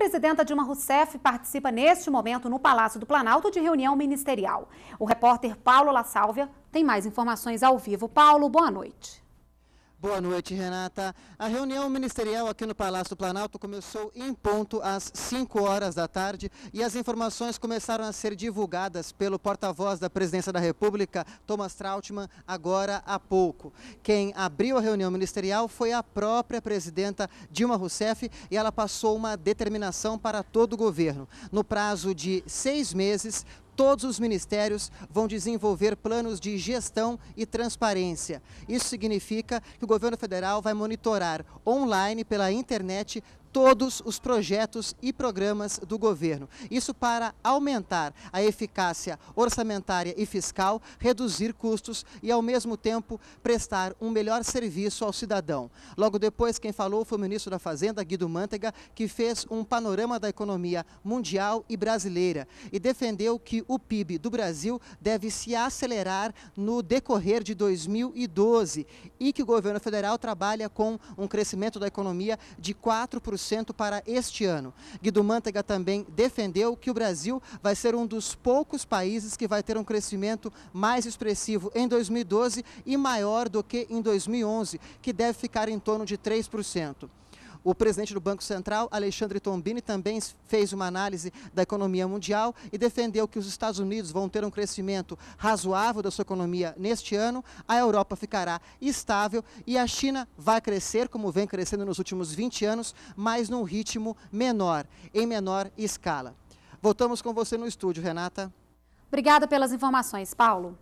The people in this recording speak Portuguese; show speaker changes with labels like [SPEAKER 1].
[SPEAKER 1] presidenta Dilma Rousseff participa neste momento no Palácio do Planalto de reunião ministerial. O repórter Paulo La Sálvia tem mais informações ao vivo. Paulo, boa noite.
[SPEAKER 2] Boa noite, Renata. A reunião ministerial aqui no Palácio do Planalto começou em ponto às 5 horas da tarde e as informações começaram a ser divulgadas pelo porta-voz da Presidência da República, Thomas Trautmann, agora há pouco. Quem abriu a reunião ministerial foi a própria presidenta Dilma Rousseff e ela passou uma determinação para todo o governo. No prazo de seis meses, todos os ministérios vão desenvolver planos de gestão e transparência. Isso significa que o governo federal vai monitorar online pela internet todos os projetos e programas do governo. Isso para aumentar a eficácia orçamentária e fiscal, reduzir custos e, ao mesmo tempo, prestar um melhor serviço ao cidadão. Logo depois, quem falou foi o ministro da Fazenda, Guido Mantega, que fez um panorama da economia mundial e brasileira e defendeu que o PIB do Brasil deve se acelerar no decorrer de 2012 e que o governo federal trabalha com um crescimento da economia de 4% para este ano. Guido Mantega também defendeu que o Brasil vai ser um dos poucos países que vai ter um crescimento mais expressivo em 2012 e maior do que em 2011, que deve ficar em torno de 3%. O presidente do Banco Central, Alexandre Tombini, também fez uma análise da economia mundial e defendeu que os Estados Unidos vão ter um crescimento razoável da sua economia neste ano, a Europa ficará estável e a China vai crescer, como vem crescendo nos últimos 20 anos, mas num ritmo menor, em menor escala. Voltamos com você no estúdio, Renata.
[SPEAKER 1] Obrigada pelas informações, Paulo.